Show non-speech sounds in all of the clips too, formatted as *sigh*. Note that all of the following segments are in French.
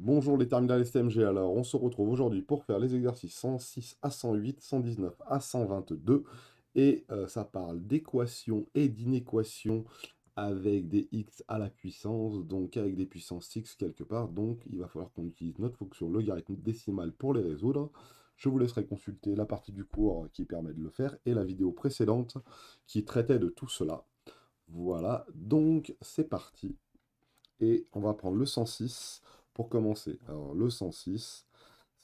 Bonjour les terminales STMG, alors on se retrouve aujourd'hui pour faire les exercices 106 à 108, 119 à 122, et euh, ça parle d'équations et d'inéquations avec des x à la puissance, donc avec des puissances x quelque part, donc il va falloir qu'on utilise notre fonction logarithme décimale pour les résoudre. Je vous laisserai consulter la partie du cours qui permet de le faire, et la vidéo précédente qui traitait de tout cela. Voilà, donc c'est parti, et on va prendre le 106, commencer. Alors le 106,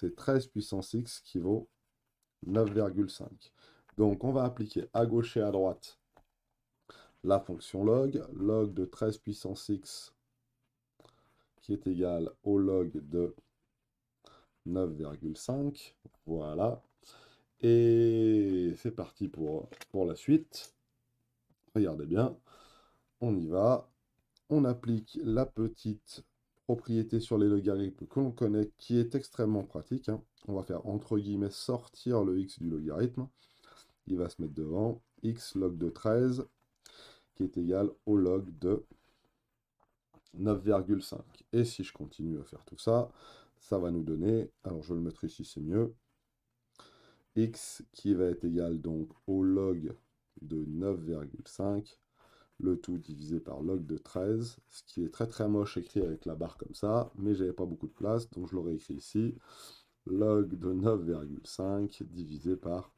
c'est 13 puissance x qui vaut 9,5. Donc on va appliquer à gauche et à droite la fonction log, log de 13 puissance x qui est égal au log de 9,5. Voilà. Et c'est parti pour, pour la suite. Regardez bien. On y va. On applique la petite propriété sur les logarithmes que l'on connaît, qui est extrêmement pratique. Hein. On va faire entre guillemets sortir le x du logarithme. Il va se mettre devant x log de 13 qui est égal au log de 9,5. Et si je continue à faire tout ça, ça va nous donner, alors je vais le mettre ici, c'est mieux, x qui va être égal donc au log de 9,5 le tout divisé par log de 13, ce qui est très très moche écrit avec la barre comme ça, mais j'avais pas beaucoup de place, donc je l'aurais écrit ici, log de 9,5 divisé par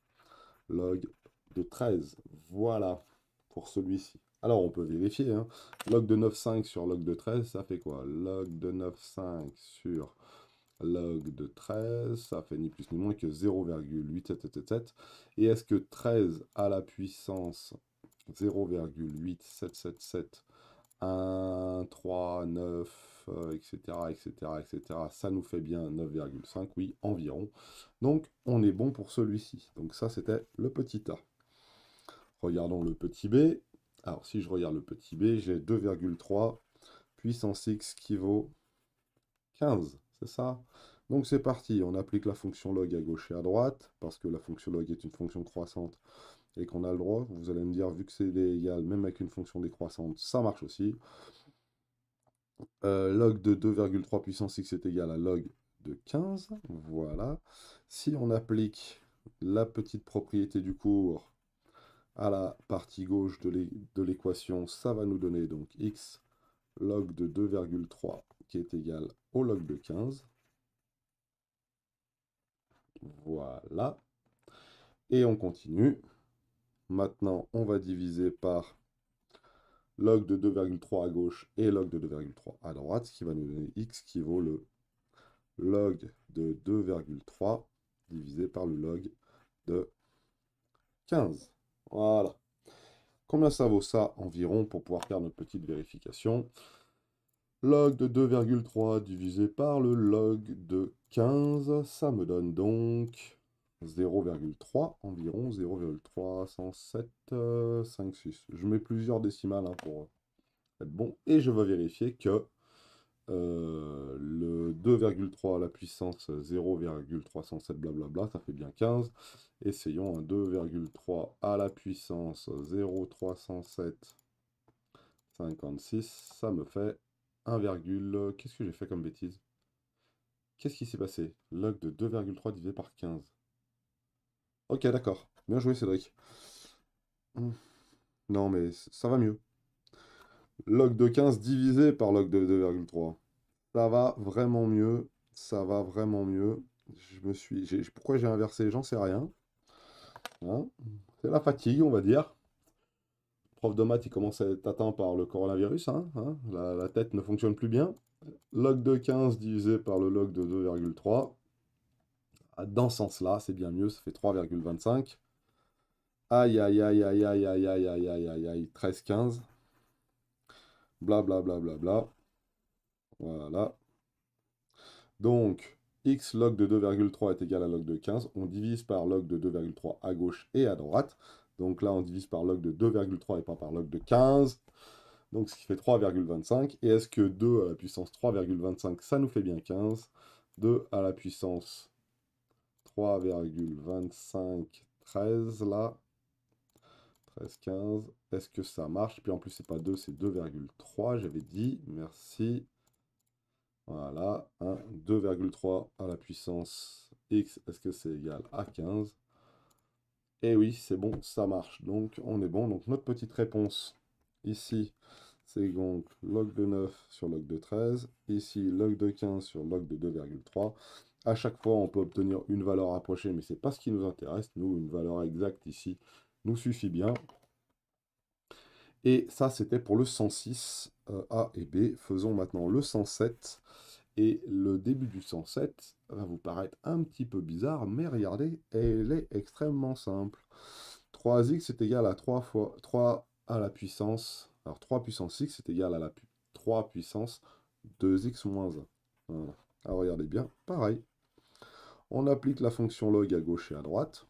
log de 13. Voilà pour celui-ci. Alors on peut vérifier, hein. log de 9,5 sur log de 13, ça fait quoi Log de 9,5 sur log de 13, ça fait ni plus ni moins que 0,8777. Et est-ce que 13 à la puissance 0,8777139, etc., etc., etc. Ça nous fait bien 9,5, oui, environ. Donc, on est bon pour celui-ci. Donc ça, c'était le petit a. Regardons le petit b. Alors, si je regarde le petit b, j'ai 2,3 puissance x qui vaut 15, c'est ça Donc c'est parti, on applique la fonction log à gauche et à droite, parce que la fonction log est une fonction croissante et qu'on a le droit, vous allez me dire, vu que c'est égal, même avec une fonction décroissante, ça marche aussi. Euh, log de 2,3 puissance x est égal à log de 15. Voilà. Si on applique la petite propriété du cours à la partie gauche de l'équation, ça va nous donner donc x log de 2,3 qui est égal au log de 15. Voilà. Et on continue. Maintenant, on va diviser par log de 2,3 à gauche et log de 2,3 à droite, ce qui va nous donner x qui vaut le log de 2,3 divisé par le log de 15. Voilà. Combien ça vaut ça environ pour pouvoir faire notre petite vérification Log de 2,3 divisé par le log de 15, ça me donne donc 0,3, environ 0,307, euh, Je mets plusieurs décimales hein, pour euh, être bon. Et je vais vérifier que euh, le 2,3 à la puissance 0,307 blablabla, ça fait bien 15. Essayons un 2,3 à la puissance 0,30756. 56, ça me fait 1, qu'est-ce que j'ai fait comme bêtise Qu'est-ce qui s'est passé Log de 2,3 divisé par 15. Ok, d'accord. Bien joué, Cédric. Hmm. Non, mais ça va mieux. Log de 15 divisé par log de 2,3. Ça va vraiment mieux. Ça va vraiment mieux. Je me suis. Pourquoi j'ai inversé J'en sais rien. Hein? C'est la fatigue, on va dire. prof de maths, il commence à être atteint par le coronavirus. Hein, hein. la, la tête ne fonctionne plus bien. Log de 15 divisé par le log de 2,3 dans ce sens-là, c'est bien mieux, ça fait 3,25. Aïe, aïe, aïe, aïe, aïe, aïe, aïe, aïe, aïe, aïe, aïe, 13, 15. Bla, bla, bla, bla, bla. Voilà. Donc, x log de 2,3 est égal à log de 15. On divise par log de 2,3 à gauche et à droite. Donc là, on divise par log de 2,3 et pas par log de 15. Donc, ce qui fait 3,25. Et est-ce que 2 à la puissance 3,25, ça nous fait bien 15 2 à la puissance 3,2513 là. 13, 15. Est-ce que ça marche Puis en plus, c'est pas 2, c'est 2,3, j'avais dit. Merci. Voilà, 2,3 à la puissance x, est-ce que c'est égal à 15 Et eh oui, c'est bon, ça marche. Donc, on est bon. Donc, notre petite réponse ici, c'est donc log de 9 sur log de 13. Ici, log de 15 sur log de 2,3. A chaque fois, on peut obtenir une valeur approchée, mais ce n'est pas ce qui nous intéresse. Nous, une valeur exacte ici nous suffit bien. Et ça, c'était pour le 106 euh, A et B. Faisons maintenant le 107. Et le début du 107 va vous paraître un petit peu bizarre, mais regardez, elle est extrêmement simple. 3x est égal à 3 fois 3 à la puissance. Alors 3 puissance x est égal à la 3 puissance 2x moins 1. Alors regardez bien, pareil, on applique la fonction log à gauche et à droite.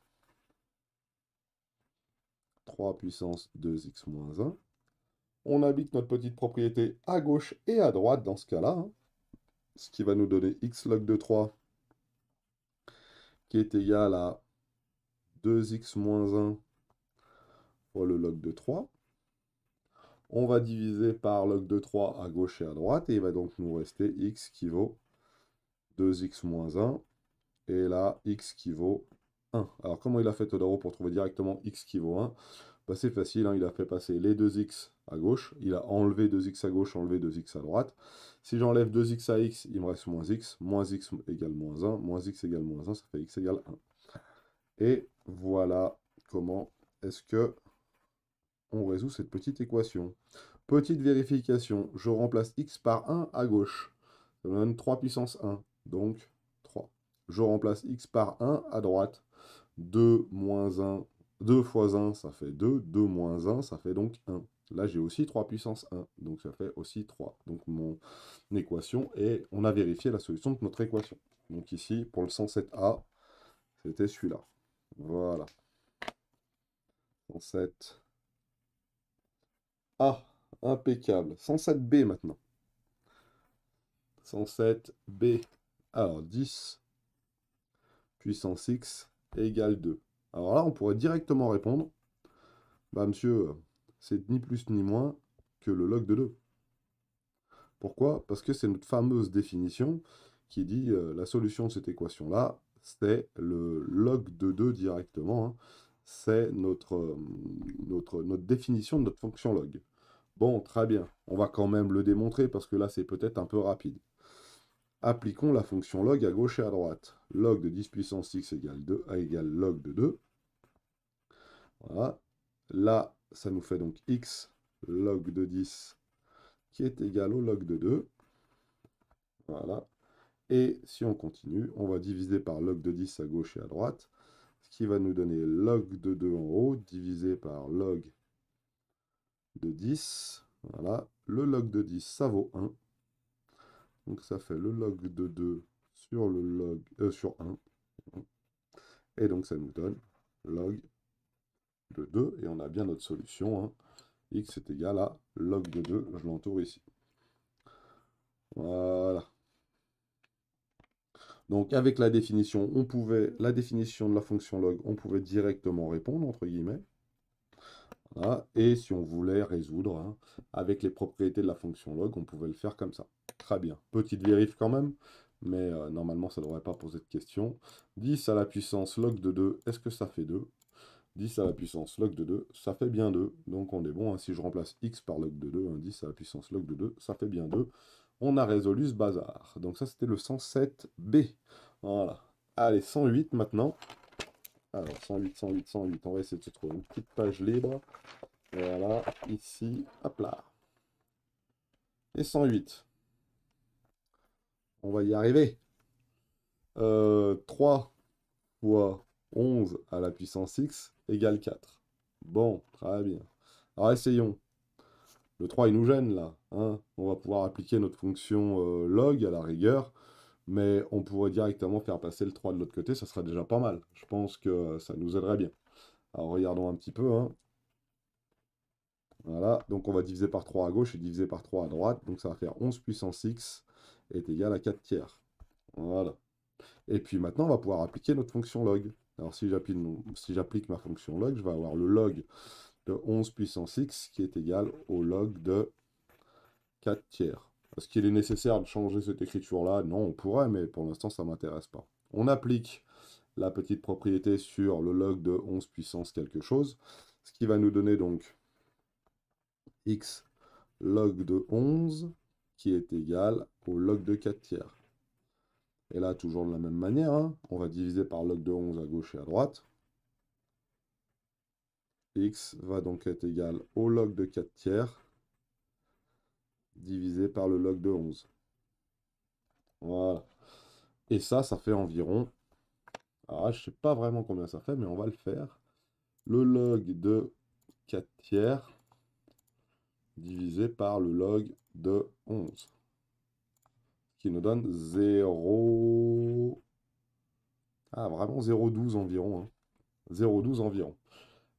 3 puissance 2x-1. On applique notre petite propriété à gauche et à droite dans ce cas-là. Hein. ce qui va nous donner x log de 3 qui est égal à 2x-1 fois le log de 3. On va diviser par log de 3 à gauche et à droite, et il va donc nous rester x qui vaut 2x-1 et là, x qui vaut 1. Alors, comment il a fait Todaro pour trouver directement x qui vaut 1 bah, C'est facile, hein, il a fait passer les 2x à gauche, il a enlevé 2x à gauche, enlevé 2x à droite. Si j'enlève 2x à x, il me reste moins x, moins x égale moins 1, moins x égale moins 1, ça fait x égale 1. Et voilà comment est-ce que on résout cette petite équation. Petite vérification, je remplace x par 1 à gauche. Ça me donne 3 puissance 1. Donc, je remplace x par 1 à droite. 2 moins 1, 2 fois 1, ça fait 2. 2 moins 1, ça fait donc 1. Là, j'ai aussi 3 puissance 1, donc ça fait aussi 3. Donc mon équation est, on a vérifié la solution de notre équation. Donc ici, pour le 107A, c'était celui-là. Voilà. 107A, impeccable. 107B maintenant. 107B, alors 10 puissance x égale 2 Alors là, on pourrait directement répondre, bah monsieur, euh, c'est ni plus ni moins que le log de 2. Pourquoi Parce que c'est notre fameuse définition qui dit euh, la solution de cette équation-là, c'est le log de 2 directement. Hein. C'est notre, euh, notre, notre définition de notre fonction log. Bon, très bien. On va quand même le démontrer parce que là, c'est peut-être un peu rapide. Appliquons la fonction log à gauche et à droite. Log de 10 puissance x égale 2 a égale log de 2. Voilà. Là, ça nous fait donc x log de 10 qui est égal au log de 2. Voilà. Et si on continue, on va diviser par log de 10 à gauche et à droite, ce qui va nous donner log de 2 en haut divisé par log de 10. Voilà, le log de 10, ça vaut 1. Donc ça fait le log de 2 sur le log euh, sur 1. Et donc ça nous donne log de 2. Et on a bien notre solution. Hein. x est égal à log de 2. Je l'entoure ici. Voilà. Donc avec la définition, on pouvait, la définition de la fonction log, on pouvait directement répondre, entre guillemets. Et si on voulait résoudre hein, avec les propriétés de la fonction log, on pouvait le faire comme ça très bien. Petite vérif quand même, mais euh, normalement ça ne devrait pas poser de question. 10 à la puissance log de 2, est-ce que ça fait 2 10 à la puissance log de 2, ça fait bien 2. Donc on est bon, hein. si je remplace x par log de 2, 10 à la puissance log de 2, ça fait bien 2. On a résolu ce bazar. Donc ça c'était le 107b. Voilà. Allez, 108 maintenant. Alors 108, 108, 108. On va essayer de se trouver une petite page libre. Voilà, ici, hop là. Et 108. On va y arriver. 3 euh, fois 11 à la puissance x égale 4. Bon, très bien. Alors essayons. Le 3, il nous gêne là. Hein. on va pouvoir appliquer notre fonction euh, log à la rigueur, mais on pourrait directement faire passer le 3 de l'autre côté, ça serait déjà pas mal. Je pense que euh, ça nous aiderait bien. Alors regardons un petit peu. Hein. Voilà, donc on va diviser par 3 à gauche et diviser par 3 à droite, donc ça va faire 11 puissance x est égal à 4 tiers. Voilà. Et puis maintenant, on va pouvoir appliquer notre fonction log. Alors si j'applique si ma fonction log, je vais avoir le log de 11 puissance x qui est égal au log de 4 tiers. Est-ce qu'il est nécessaire de changer cette écriture-là Non, on pourrait, mais pour l'instant, ça ne m'intéresse pas. On applique la petite propriété sur le log de 11 puissance quelque chose, ce qui va nous donner donc x log de 11 qui est égal au log de 4 tiers. Et là, toujours de la même manière, hein. on va diviser par log de 11 à gauche et à droite. x va donc être égal au log de 4 tiers divisé par le log de 11. Voilà. Et ça, ça fait environ... Ah, je ne sais pas vraiment combien ça fait, mais on va le faire. Le log de 4 tiers divisé par le log de 11. Qui nous donne 0... Ah, vraiment 0,12 environ. 0,12 hein. environ.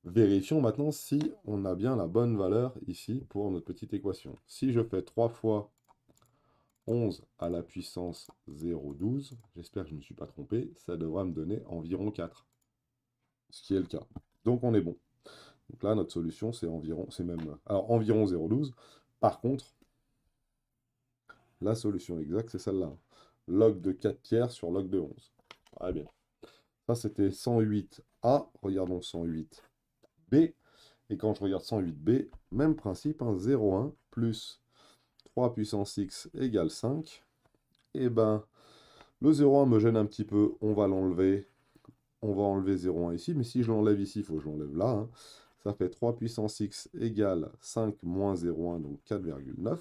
Vérifions maintenant si on a bien la bonne valeur ici pour notre petite équation. Si je fais 3 fois 11 à la puissance 0,12, j'espère que je ne me suis pas trompé, ça devra me donner environ 4. Ce qui est le cas. Donc on est bon. Donc là, notre solution, c'est environ, c'est même, alors environ 0,12. Par contre, la solution exacte, c'est celle-là. Log de 4 tiers sur log de 11. Très bien. Ça, c'était 108A. Regardons 108B. Et quand je regarde 108B, même principe, 0,1 hein, plus 3 puissance x égale 5. Et eh ben, le 0,1 me gêne un petit peu. On va l'enlever. On va enlever 0,1 ici. Mais si je l'enlève ici, il faut que je l'enlève là. Hein. Ça fait 3 puissance x égale 5 moins 0,1, donc 4,9.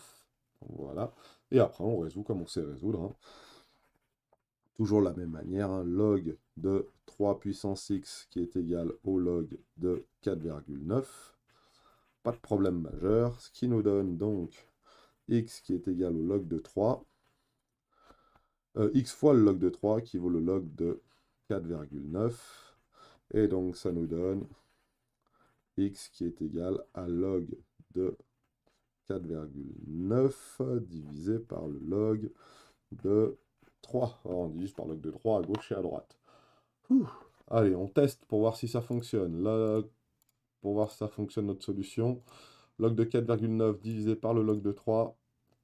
Voilà. Et après, on résout comme on sait résoudre. Hein. Toujours la même manière, hein. log de 3 puissance x qui est égal au log de 4,9. Pas de problème majeur. Ce qui nous donne donc x qui est égal au log de 3. Euh, x fois le log de 3 qui vaut le log de 4,9. Et donc ça nous donne x qui est égal à log de 4,9 divisé par le log de 3. on divise par log de 3 à gauche et à droite. Allez, on teste pour voir si ça fonctionne. pour voir si ça fonctionne notre solution. Log de 4,9 divisé par le log de 3,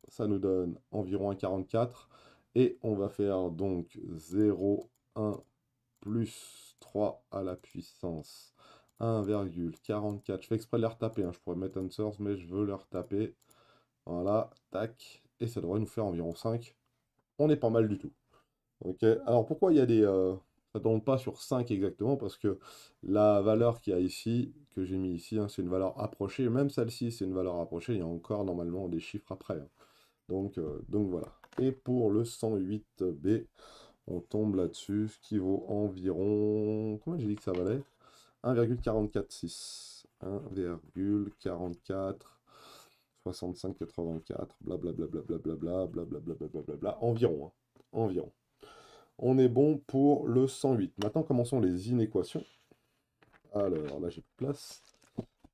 ça nous donne environ 1,44. Et on va faire donc 0,1 plus 3 à la puissance 1,44. Je fais exprès de les retaper. Hein. Je pourrais mettre un source, mais je veux les retaper. Voilà, tac. Et ça devrait nous faire environ 5. On est pas mal du tout. Ok, alors pourquoi il y a des... Euh, ça tombe pas sur 5 exactement, parce que la valeur qu'il y a ici, que j'ai mis ici, hein, c'est une valeur approchée. Même celle-ci, c'est une valeur approchée. Il y a encore normalement des chiffres après. Hein. Donc, euh, donc voilà. Et pour le 108B, on tombe là-dessus, ce qui vaut environ... Comment j'ai dit que ça valait 1,446. 1,44. 65,84, blablabla, environ. environ. On est bon pour le 108. Maintenant, commençons les inéquations. Alors, là, j'ai plus de place.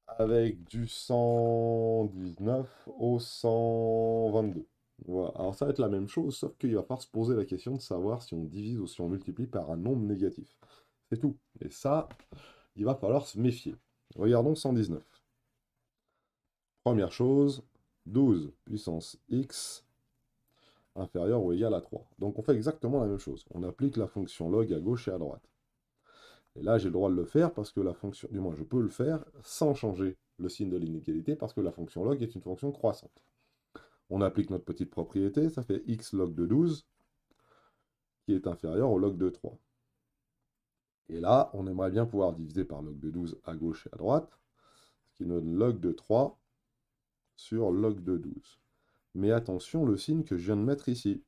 Avec du 119 au 122. Voilà. Alors, ça va être la même chose, sauf qu'il va falloir se poser la question de savoir si on divise ou si on multiplie par un nombre négatif. C'est tout. Et ça, il va falloir se méfier. Regardons 119. Première chose, 12 puissance x inférieur ou égal à 3. Donc on fait exactement la même chose. On applique la fonction log à gauche et à droite. Et là, j'ai le droit de le faire parce que la fonction, du moins je peux le faire sans changer le signe de l'inégalité parce que la fonction log est une fonction croissante. On applique notre petite propriété, ça fait x log de 12 qui est inférieur au log de 3. Et là, on aimerait bien pouvoir diviser par log de 12 à gauche et à droite, ce qui nous donne log de 3 sur log de 12. Mais attention, le signe que je viens de mettre ici.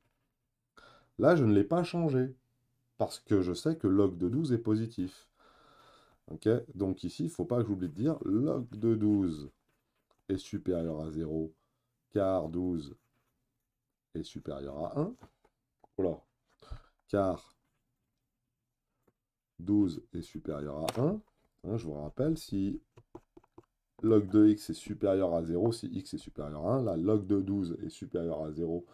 Là, je ne l'ai pas changé, parce que je sais que log de 12 est positif. Okay Donc ici, il ne faut pas que j'oublie de dire log de 12 est supérieur à 0, car 12 est supérieur à 1. Voilà. Car 12 est supérieur à 1, hein, je vous rappelle, si log de x est supérieur à 0, si x est supérieur à 1, la log de 12 est supérieur à 0,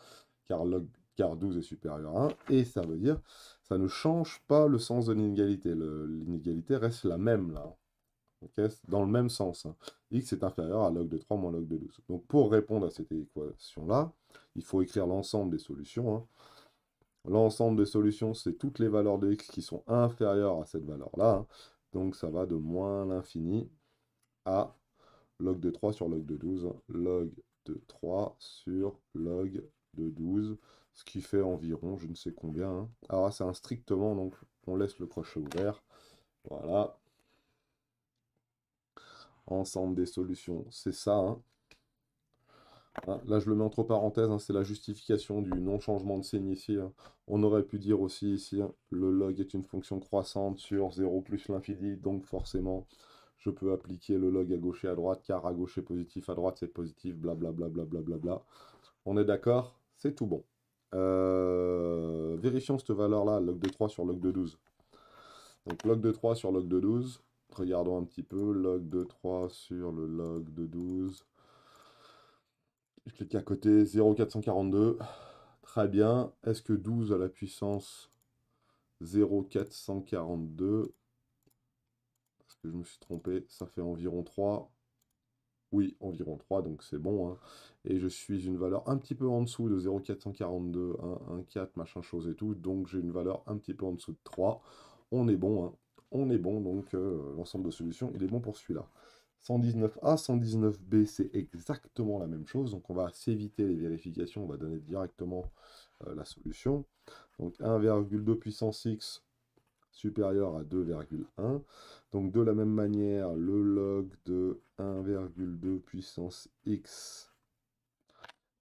car, log, car 12 est supérieur à 1, et ça veut dire, ça ne change pas le sens de l'inégalité, l'inégalité reste la même là, dans le même sens, hein. x est inférieur à log de 3 moins log de 12. Donc pour répondre à cette équation là, il faut écrire l'ensemble des solutions, hein. L'ensemble des solutions, c'est toutes les valeurs de x qui sont inférieures à cette valeur-là. Hein. Donc ça va de moins l'infini à log de 3 sur log de 12, log de 3 sur log de 12, ce qui fait environ je ne sais combien. Hein. Alors ah, c'est un strictement, donc on laisse le crochet ouvert. Voilà. Ensemble des solutions, c'est ça. Hein. Hein, là, je le mets entre parenthèses, hein, c'est la justification du non-changement de signe ici. Hein. On aurait pu dire aussi ici, le log est une fonction croissante sur 0 plus l'infini, donc forcément, je peux appliquer le log à gauche et à droite, car à gauche est positif, à droite c'est positif, blablabla. Bla, On est d'accord C'est tout bon. Euh, vérifions cette valeur-là, log de 3 sur log de 12. Donc log de 3 sur log de 12, regardons un petit peu, log de 3 sur le log de 12 je clique à côté, 0,442. Très bien. Est-ce que 12 à la puissance 0,442 Est-ce que je me suis trompé Ça fait environ 3. Oui, environ 3, donc c'est bon. Hein. Et je suis une valeur un petit peu en dessous de 0,442, 1, 1, 4, machin chose et tout. Donc j'ai une valeur un petit peu en dessous de 3. On est bon, hein. on est bon, donc euh, l'ensemble de solutions, il est bon pour celui-là. 119A, 119B, c'est exactement la même chose. Donc, on va s'éviter les vérifications. On va donner directement euh, la solution. Donc, 1,2 puissance x supérieur à 2,1. Donc, de la même manière, le log de 1,2 puissance x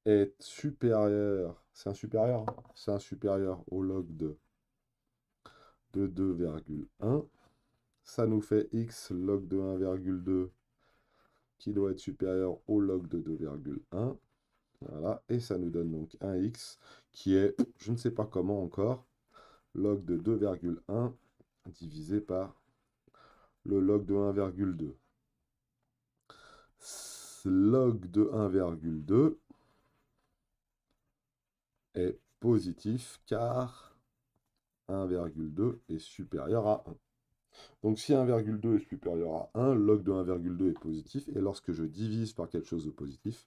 est supérieur, c'est un supérieur, hein, c'est un supérieur au log de, de 2,1. Ça nous fait x log de 1,2 qui doit être supérieur au log de 2,1. Voilà, et ça nous donne donc un x qui est, je ne sais pas comment encore, log de 2,1 divisé par le log de 1,2. Log de 1,2 est positif car 1,2 est supérieur à 1. Donc si 1,2 est supérieur à 1, log de 1,2 est positif, et lorsque je divise par quelque chose de positif,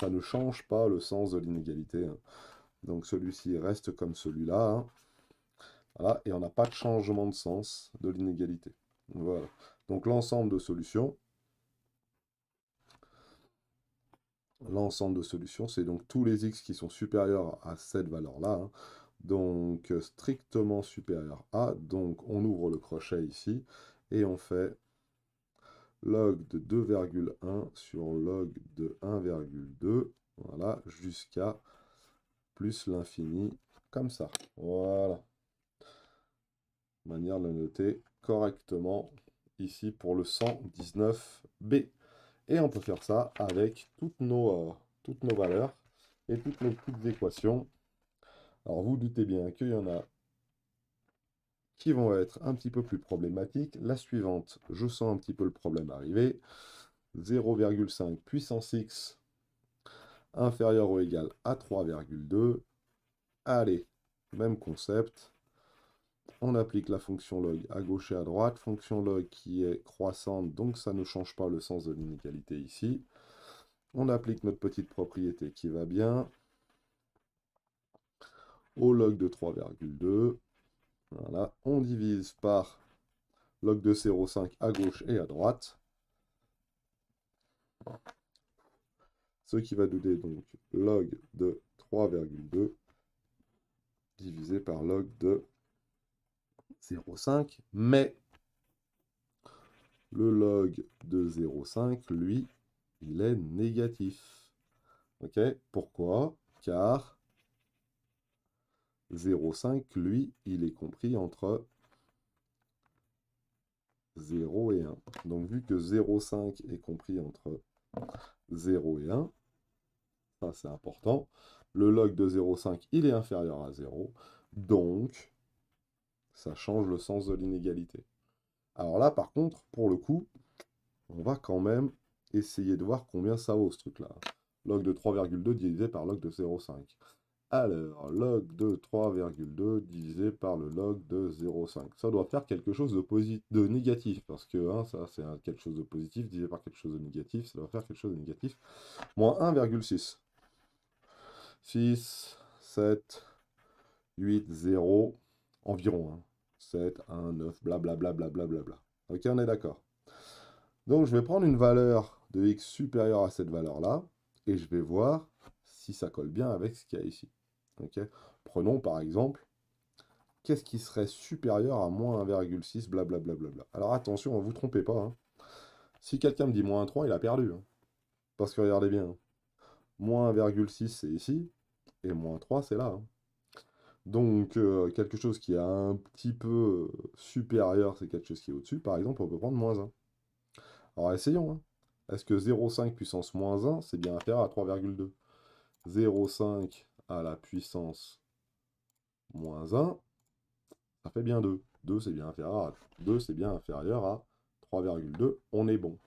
ça ne change pas le sens de l'inégalité. Hein. Donc celui-ci reste comme celui-là. Hein. Voilà, et on n'a pas de changement de sens de l'inégalité. Voilà. Donc l'ensemble de solutions, l'ensemble de solutions, c'est donc tous les x qui sont supérieurs à cette valeur-là. Hein, donc euh, strictement supérieur à. Donc on ouvre le crochet ici et on fait log de 2,1 sur log de 1,2, voilà, jusqu'à plus l'infini, comme ça. Voilà. Manière de noter correctement ici pour le 119B. Et on peut faire ça avec toutes nos, euh, toutes nos valeurs et toutes nos petites équations alors vous doutez bien qu'il y en a qui vont être un petit peu plus problématiques. La suivante, je sens un petit peu le problème arriver. 0,5 puissance x inférieur ou égal à 3,2. Allez, même concept. On applique la fonction log à gauche et à droite. Fonction log qui est croissante, donc ça ne change pas le sens de l'inégalité ici. On applique notre petite propriété qui va bien log de 3,2. Voilà, on divise par log de 0,5 à gauche et à droite. Ce qui va donner donc log de 3,2 divisé par log de 0,5. Mais le log de 0,5, lui, il est négatif. Ok Pourquoi Car 0,5, lui, il est compris entre 0 et 1. Donc vu que 0,5 est compris entre 0 et 1, ça c'est important, le log de 0,5, il est inférieur à 0, donc ça change le sens de l'inégalité. Alors là, par contre, pour le coup, on va quand même essayer de voir combien ça vaut ce truc-là. Log de 3,2 divisé par log de 0,5. Alors, log de 3,2 divisé par le log de 0,5. Ça doit faire quelque chose de, de négatif, parce que hein, ça, c'est quelque chose de positif divisé par quelque chose de négatif, ça doit faire quelque chose de négatif. Moins 1,6. 6, 7, 8, 0, environ. 7, 1, 9, blablabla. Ok, on est d'accord. Donc, je vais prendre une valeur de x supérieure à cette valeur-là, et je vais voir si ça colle bien avec ce qu'il y a ici. Prenons par exemple, qu'est-ce qui serait supérieur à moins 1,6, blablabla. Alors attention, ne hein, vous trompez pas. Hein. Si quelqu'un me dit moins 3, il a perdu. Hein. Parce que regardez bien, moins 1,6 c'est ici, et moins 3 c'est là. Donc euh, quelque chose qui est un petit peu euh, supérieur, c'est quelque chose qui est au-dessus. Par exemple, on peut prendre moins 1. Alors essayons. Est-ce que 0,5 puissance moins 1, c'est bien inférieur à 3,2 0,5 à la puissance moins 1, ça fait bien 2. 2, c'est bien inférieur à 2, c'est bien inférieur à 3,2. On est bon.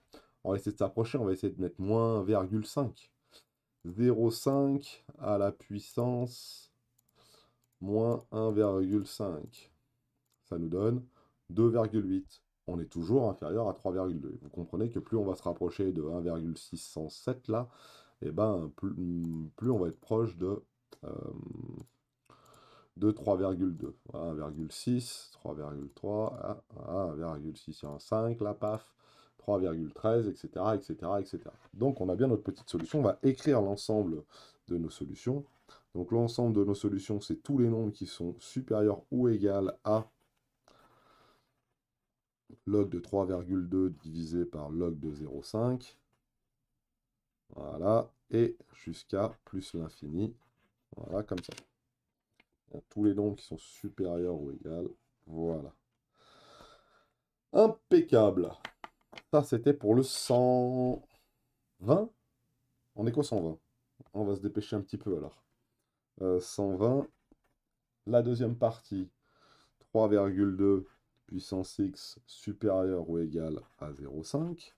On va essayer de s'approcher, on va essayer de mettre moins 1,5. 0,5 à la puissance moins 1,5. Ça nous donne 2,8. On est toujours inférieur à 3,2. Vous comprenez que plus on va se rapprocher de 1,607 là, et eh ben plus on va être proche de de 3,2. 1,6, 3,3, 1,6, 5, la paf, 3,13, etc., etc., etc. Donc on a bien notre petite solution. On va écrire l'ensemble de nos solutions. Donc l'ensemble de nos solutions, c'est tous les nombres qui sont supérieurs ou égaux à log de 3,2 divisé par log de 0,5. Voilà. Et jusqu'à plus l'infini voilà, comme ça. Tous les nombres qui sont supérieurs ou égaux. Voilà. Impeccable. Ça, c'était pour le 120. On est quoi 120. On va se dépêcher un petit peu alors. 120. Euh, La deuxième partie, 3,2 puissance x supérieur ou égal à 0,5.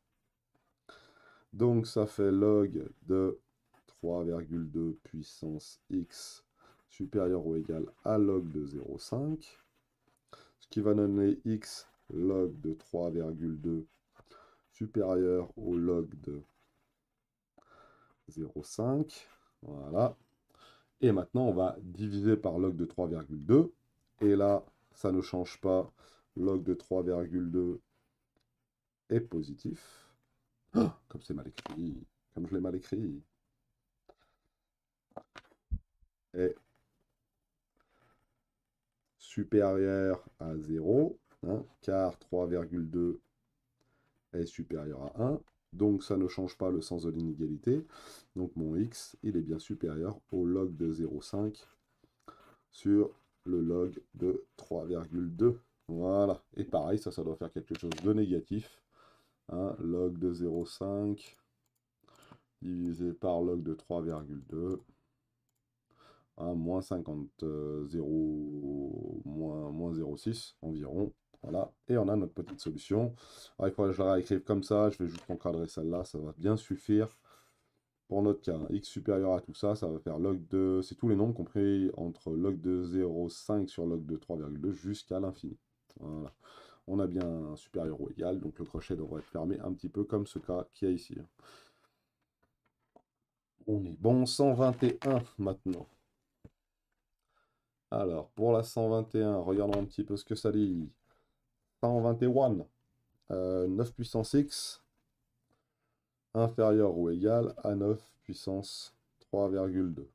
Donc ça fait log de 3,2 puissance x supérieur ou égal à log de 0,5, ce qui va donner x log de 3,2 supérieur au log de 0,5. Voilà. Et maintenant, on va diviser par log de 3,2. Et là, ça ne change pas. Log de 3,2 est positif. *gasps* comme c'est mal écrit. Comme je l'ai mal écrit. Hein, est supérieur à 0, car 3,2 est supérieur à 1. Donc ça ne change pas le sens de l'inégalité. Donc mon x, il est bien supérieur au log de 0,5 sur le log de 3,2. Voilà. Et pareil, ça, ça doit faire quelque chose de négatif. Hein. log de 0,5 divisé par log de 3,2 à moins 50, 0, moins, 0,6 environ. Voilà, et on a notre petite solution. Ah, il faudrait que je la réécrive comme ça, je vais juste encadrer celle-là, ça va bien suffire. Pour notre cas, x supérieur à tout ça, ça va faire log de, c'est tous les nombres compris entre log de 0,5 sur log de 3,2 jusqu'à l'infini. Voilà. On a bien un supérieur ou égal, donc le crochet devrait être fermé un petit peu comme ce cas qu'il y a ici. On est bon, 121 maintenant. Alors, pour la 121, regardons un petit peu ce que ça dit. 121, euh, 9 puissance X, inférieur ou égal à 9 puissance 3,2.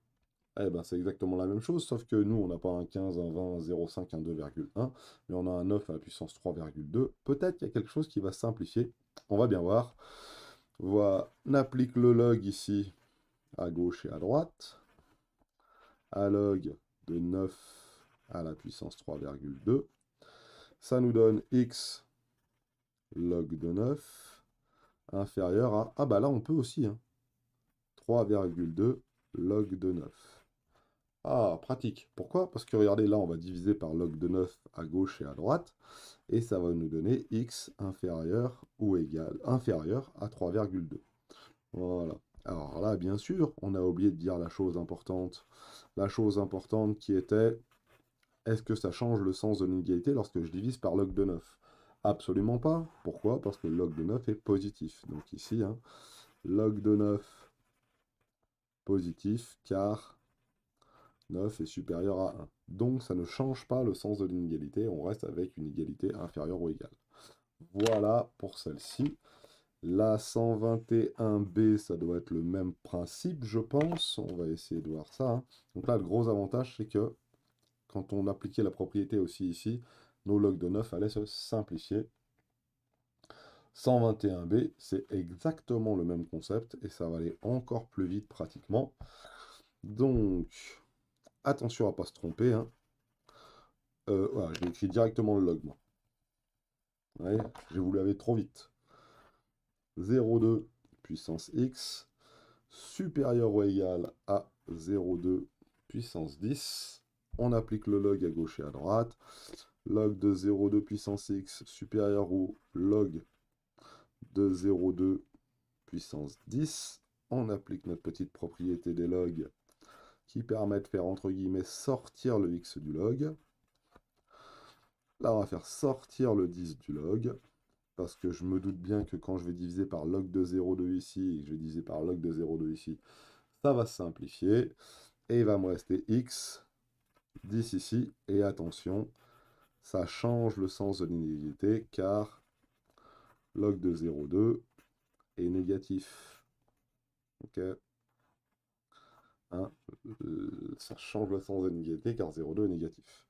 Eh ben, c'est exactement la même chose, sauf que nous, on n'a pas un 15, un 20, un 0,5, un 2,1, mais on a un 9 à la puissance 3,2. Peut-être qu'il y a quelque chose qui va simplifier. On va bien voir. on applique le log ici, à gauche et à droite. À log, de 9 à la puissance 3,2. Ça nous donne x log de 9 inférieur à... Ah bah là, on peut aussi. Hein, 3,2 log de 9. Ah, pratique. Pourquoi Parce que regardez, là, on va diviser par log de 9 à gauche et à droite. Et ça va nous donner x inférieur ou égal inférieur à 3,2. Voilà. Alors là, bien sûr, on a oublié de dire la chose importante. La chose importante qui était est-ce que ça change le sens de l'inégalité lorsque je divise par log de 9 Absolument pas. Pourquoi Parce que log de 9 est positif. Donc ici, hein, log de 9 positif, car 9 est supérieur à 1. Donc ça ne change pas le sens de l'inégalité, on reste avec une égalité inférieure ou égale. Voilà pour celle-ci. La 121B, ça doit être le même principe, je pense. On va essayer de voir ça. Hein. Donc là, le gros avantage, c'est que quand on appliquait la propriété aussi ici, nos logs de 9 allaient se simplifier. 121B, c'est exactement le même concept et ça va aller encore plus vite pratiquement. Donc, attention à ne pas se tromper. Hein. Euh, voilà, j'ai directement le log. je vous l'avais trop vite. 0,2 puissance x supérieur ou égal à 0,2 puissance 10. On applique le log à gauche et à droite. Log de 0,2 puissance x supérieur ou log de 0,2 puissance 10. On applique notre petite propriété des logs qui permet de faire entre guillemets sortir le x du log. Là, on va faire sortir le 10 du log parce que je me doute bien que quand je vais diviser par log de 0,2 ici et que je vais diviser par log de 0,2 ici, ça va se simplifier. Et il va me rester x, 10 ici. Et attention, ça change le sens de l'inégalité car log de 0,2 est négatif. Ok hein, euh, Ça change le sens de l'inégalité car 0,2 est négatif.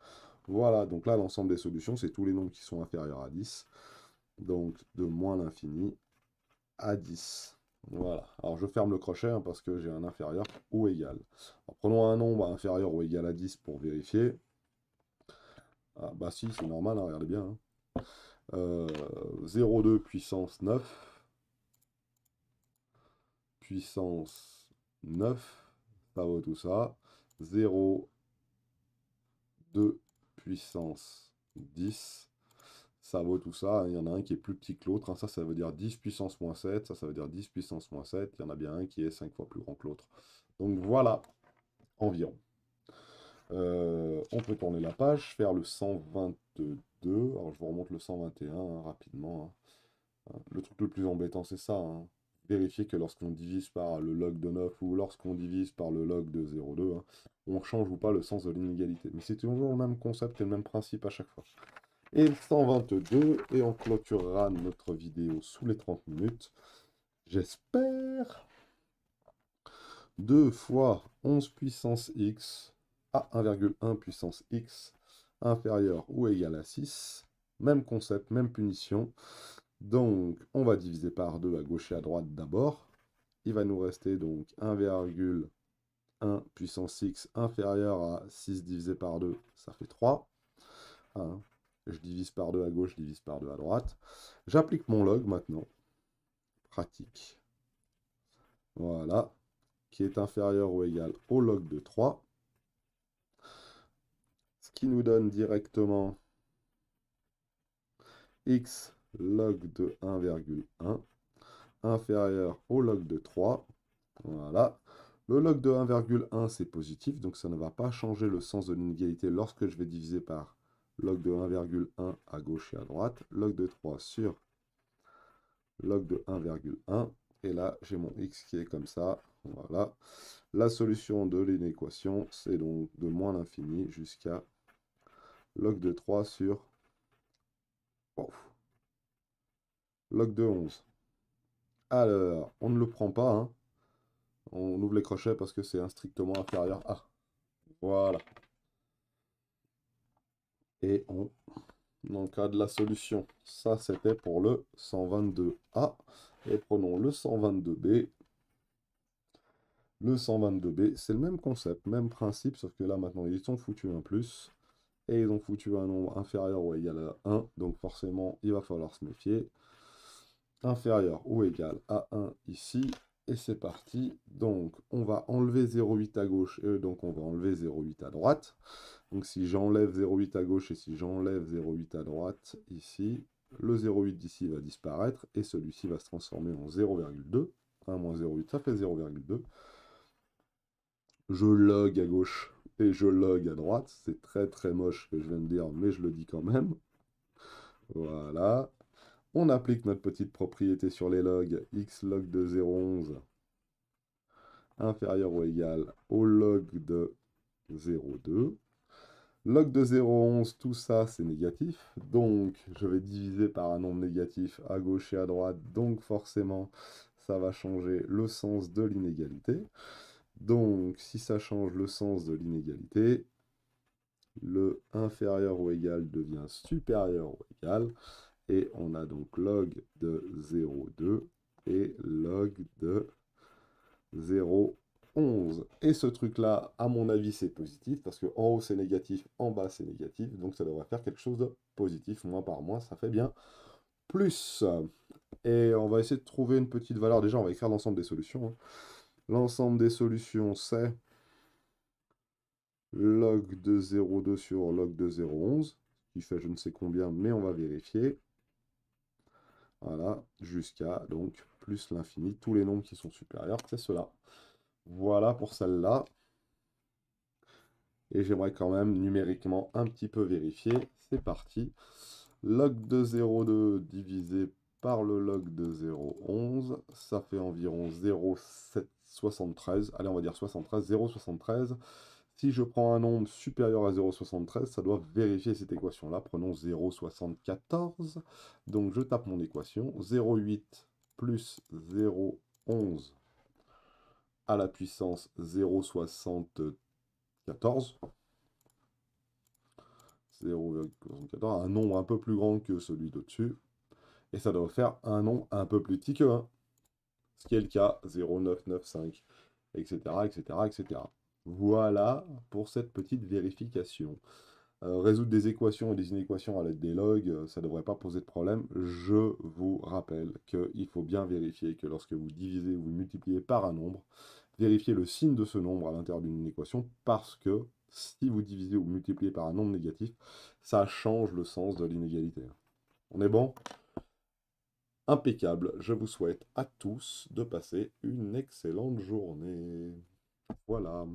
Voilà, donc là, l'ensemble des solutions, c'est tous les nombres qui sont inférieurs à 10 donc de moins l'infini à 10. Voilà. Alors je ferme le crochet hein, parce que j'ai un inférieur ou égal. prenons un nombre inférieur ou égal à 10 pour vérifier. Ah bah si, c'est normal, hein, regardez bien. 0,2 hein. euh, puissance 9. Puissance 9. Ça vaut tout ça. 0,2 puissance 10 ça vaut tout ça. Il y en a un qui est plus petit que l'autre. Hein. Ça, ça veut dire 10 puissance moins 7. Ça, ça veut dire 10 puissance moins 7. Il y en a bien un qui est 5 fois plus grand que l'autre. Donc voilà, environ. Euh, on peut tourner la page, faire le 122. Alors je vous remonte le 121 hein, rapidement. Hein. Le truc le plus embêtant, c'est ça. Vérifier que lorsqu'on divise par le log de 9 ou lorsqu'on divise par le log de 0,2, on change ou pas le sens de l'inégalité. Mais c'est toujours le même concept et le même principe à chaque fois et 122. Et on clôturera notre vidéo sous les 30 minutes. J'espère. 2 fois 11 puissance x à 1,1 puissance x inférieur ou égal à 6. Même concept, même punition. Donc, on va diviser par 2 à gauche et à droite d'abord. Il va nous rester donc 1,1 puissance x inférieur à 6 divisé par 2, ça fait 3. 1 hein je divise par 2 à gauche, je divise par 2 à droite. J'applique mon log maintenant. Pratique. Voilà. Qui est inférieur ou égal au log de 3. Ce qui nous donne directement x log de 1,1 inférieur au log de 3. Voilà. Le log de 1,1, c'est positif, donc ça ne va pas changer le sens de l'inégalité lorsque je vais diviser par log de 1,1 à gauche et à droite, log de 3 sur log de 1,1, et là j'ai mon x qui est comme ça, voilà. La solution de l'inéquation, c'est donc de moins l'infini jusqu'à log de 3 sur log de 11. Alors, on ne le prend pas, hein. on ouvre les crochets parce que c'est un strictement inférieur à. Voilà et on de la solution. Ça, c'était pour le 122A. Et prenons le 122B. Le 122B, c'est le même concept, même principe, sauf que là, maintenant, ils ont foutu un plus. Et ils ont foutu un nombre inférieur ou égal à 1. Donc forcément, il va falloir se méfier. Inférieur ou égal à 1 ici. Et c'est parti. Donc, on va enlever 0,8 à gauche et euh, donc on va enlever 0,8 à droite. Donc si j'enlève 0,8 à gauche et si j'enlève 0,8 à droite, ici, le 0,8 d'ici va disparaître et celui-ci va se transformer en 0,2. 1 0,8, ça fait 0,2. Je log à gauche et je log à droite. C'est très très moche ce que je viens de dire, mais je le dis quand même. Voilà. On applique notre petite propriété sur les logs. x log de 0,11 inférieur ou égal au log de 0,2. Log de 0,11, tout ça, c'est négatif. Donc, je vais diviser par un nombre négatif à gauche et à droite. Donc, forcément, ça va changer le sens de l'inégalité. Donc, si ça change le sens de l'inégalité, le inférieur ou égal devient supérieur ou égal. Et on a donc log de 0,2 et log de 0 11. Et ce truc-là, à mon avis, c'est positif, parce que en haut c'est négatif, en bas c'est négatif, donc ça devrait faire quelque chose de positif, moins par moins, ça fait bien plus. Et on va essayer de trouver une petite valeur, déjà on va écrire l'ensemble des solutions. Hein. L'ensemble des solutions, c'est log de 0,2 sur log de 0,11, qui fait je ne sais combien, mais on va vérifier. Voilà, jusqu'à donc plus l'infini, tous les nombres qui sont supérieurs, c'est cela. Voilà pour celle-là. Et j'aimerais quand même numériquement un petit peu vérifier. C'est parti. Log de 0,2 divisé par le log de 0,11, ça fait environ 0,73. Allez, on va dire 73, 0,73. Si je prends un nombre supérieur à 0,73, ça doit vérifier cette équation-là. Prenons 0,74. Donc je tape mon équation. 0,8 plus 0,11 à la puissance 0,74. 0,74, un nombre un peu plus grand que celui d'au-dessus. Et ça doit faire un nombre un peu plus petit que 1. Ce qui est le cas, 0,995, etc., etc., etc. Voilà pour cette petite vérification. Euh, résoudre des équations et des inéquations à l'aide des logs, euh, ça ne devrait pas poser de problème. Je vous rappelle qu'il faut bien vérifier que lorsque vous divisez ou vous multipliez par un nombre, vérifiez le signe de ce nombre à l'intérieur d'une équation parce que si vous divisez ou multipliez par un nombre négatif, ça change le sens de l'inégalité. On est bon Impeccable. Je vous souhaite à tous de passer une excellente journée. Voilà.